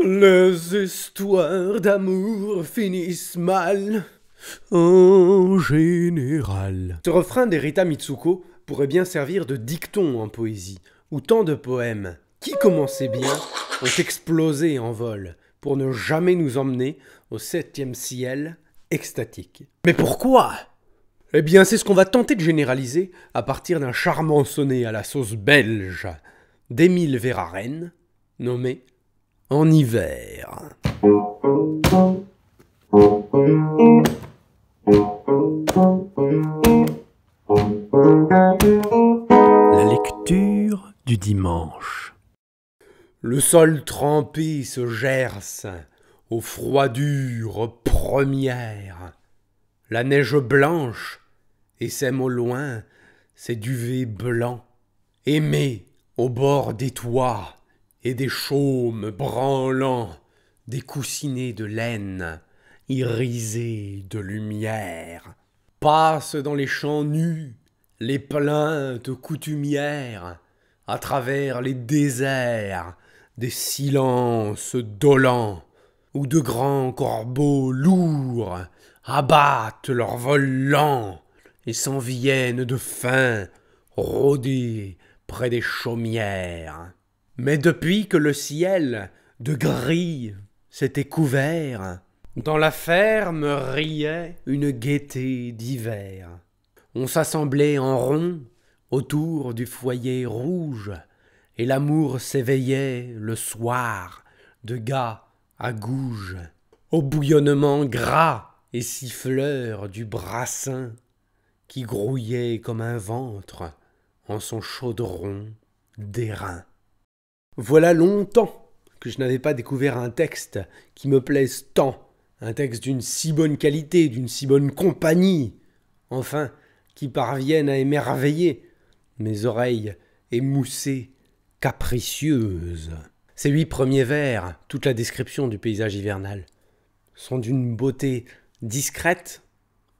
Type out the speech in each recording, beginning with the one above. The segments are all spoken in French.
Les histoires d'amour finissent mal, en général. Ce refrain d'Erita Mitsuko pourrait bien servir de dicton en poésie, où tant de poèmes, qui commençaient bien, ont explosé en vol, pour ne jamais nous emmener au septième ciel extatique. Mais pourquoi Eh bien, c'est ce qu'on va tenter de généraliser à partir d'un charmant sonnet à la sauce belge d'Émile Verhaeren, nommé en hiver. La lecture du dimanche. Le sol trempé se gerce aux froidures premières. La neige blanche Et essaime au loin ses duvets blancs, aimés au bord des toits et des chaumes branlants, des coussinets de laine, irisés de lumière. Passent dans les champs nus les plaintes coutumières, à travers les déserts, des silences dolents, où de grands corbeaux lourds abattent leur vol lent et s'en viennent de faim rôder près des chaumières. Mais depuis que le ciel de gris s'était couvert, dans la ferme riait une gaieté d'hiver. On s'assemblait en rond autour du foyer rouge, et l'amour s'éveillait le soir de gars à gouge, au bouillonnement gras et siffleur du brassin qui grouillait comme un ventre en son chaudron d'airain. Voilà longtemps que je n'avais pas découvert un texte qui me plaise tant, un texte d'une si bonne qualité, d'une si bonne compagnie, enfin, qui parvienne à émerveiller mes oreilles émoussées, capricieuses. Ces huit premiers vers, toute la description du paysage hivernal, sont d'une beauté discrète,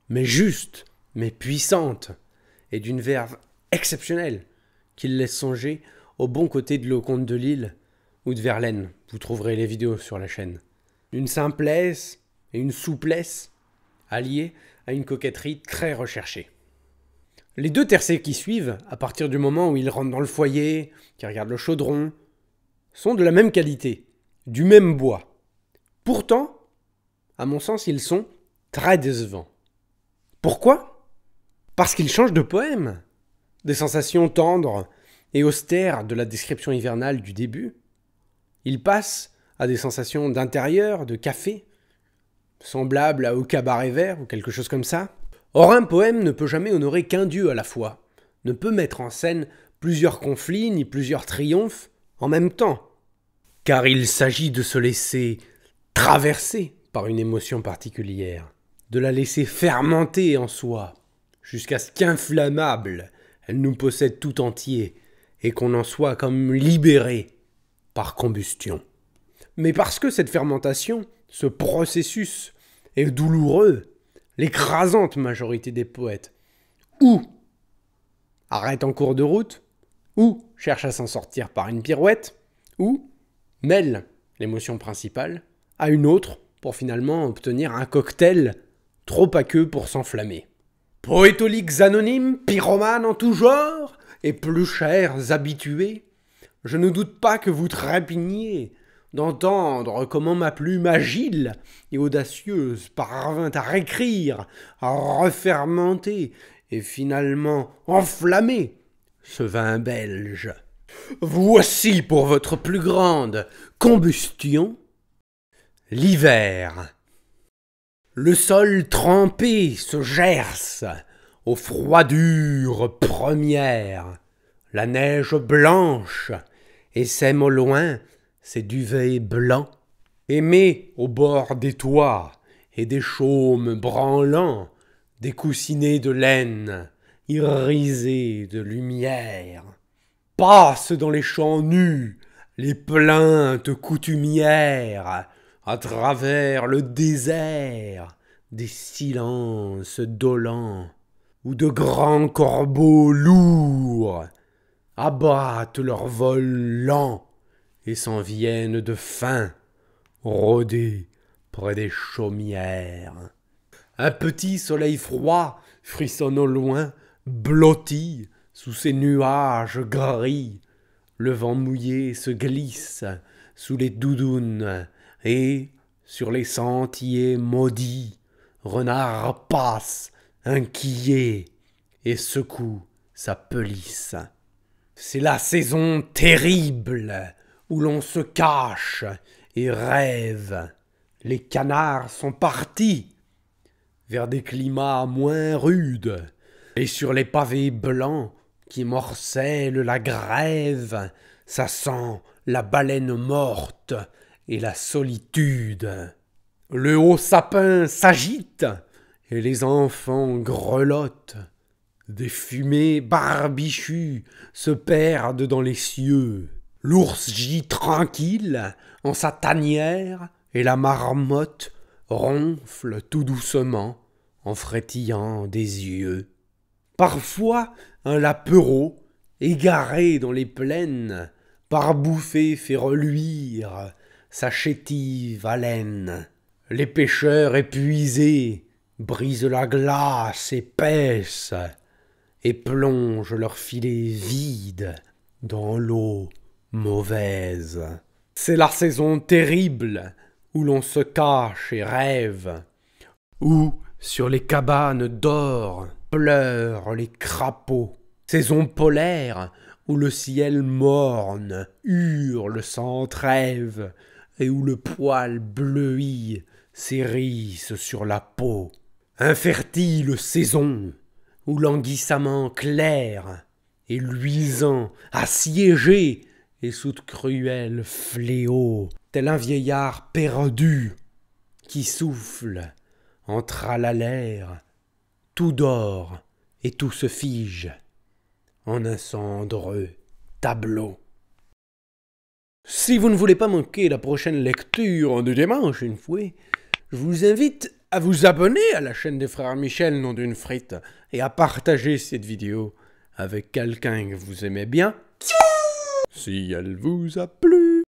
mais juste, mais puissante, et d'une verve exceptionnelle, qui laisse songer au bon côté de l'Eau-Comte de Lille ou de Verlaine. Vous trouverez les vidéos sur la chaîne. Une simplesse et une souplesse alliées à une coquetterie très recherchée. Les deux tercets qui suivent, à partir du moment où ils rentrent dans le foyer, qui regardent le chaudron, sont de la même qualité, du même bois. Pourtant, à mon sens, ils sont très décevants. Pourquoi Parce qu'ils changent de poème. Des sensations tendres, et austère de la description hivernale du début, il passe à des sensations d'intérieur, de café, semblables à au cabaret vert ou quelque chose comme ça. Or un poème ne peut jamais honorer qu'un dieu à la fois, ne peut mettre en scène plusieurs conflits ni plusieurs triomphes en même temps, car il s'agit de se laisser traverser par une émotion particulière, de la laisser fermenter en soi, jusqu'à ce qu'inflammable, elle nous possède tout entier, et qu'on en soit comme libéré par combustion. Mais parce que cette fermentation, ce processus, est douloureux, l'écrasante majorité des poètes, ou arrête en cours de route, ou cherche à s'en sortir par une pirouette, ou mêle l'émotion principale à une autre pour finalement obtenir un cocktail trop aqueux pour s'enflammer. Poétoliques anonymes, pyromanes en tout genre, et plus chers habitués, je ne doute pas que vous trépigniez d'entendre comment ma plume agile et audacieuse parvint à récrire, à refermenter et finalement enflammer ce vin belge. Voici pour votre plus grande combustion l'hiver. Le sol trempé se gerce, aux froidures premières. La neige blanche et sème au loin ses duvets blancs. Aimé au bord des toits et des chaumes branlants, des coussinets de laine irisés de lumière. Passe dans les champs nus les plaintes coutumières à travers le désert des silences dolents où de grands corbeaux lourds abattent leur vol lent et s'en viennent de faim rôder près des chaumières. Un petit soleil froid frissonne au loin, blotti sous ces nuages gris. Le vent mouillé se glisse sous les doudounes et, sur les sentiers maudits, renards passent inquiet et secoue sa pelisse. C'est la saison terrible où l'on se cache et rêve. Les canards sont partis vers des climats moins rudes, et sur les pavés blancs qui morcellent la grève, ça sent la baleine morte et la solitude. Le haut sapin s'agite, et les enfants grelottent. Des fumées barbichues se perdent dans les cieux. L'ours gît tranquille en sa tanière et la marmotte ronfle tout doucement en frétillant des yeux. Parfois, un lapereau, égaré dans les plaines, par bouffée fait reluire sa chétive haleine. Les pêcheurs épuisés brise la glace épaisse et plonge leurs filets vides dans l'eau mauvaise. C'est la saison terrible où l'on se cache et rêve, où sur les cabanes d'or pleurent les crapauds. Saison polaire où le ciel morne hurle sans trêve et où le poil bleuit s'érisse sur la peau infertile saison où languissamment clair et luisant, assiégé et sous de cruels fléaux, tel un vieillard perdu qui souffle, entre la l'air, tout dort et tout se fige en un cendreux tableau. Si vous ne voulez pas manquer la prochaine lecture de dimanche, une fois, je vous invite à vous abonner à la chaîne des frères Michel, nom d'une frite, et à partager cette vidéo avec quelqu'un que vous aimez bien, si elle vous a plu.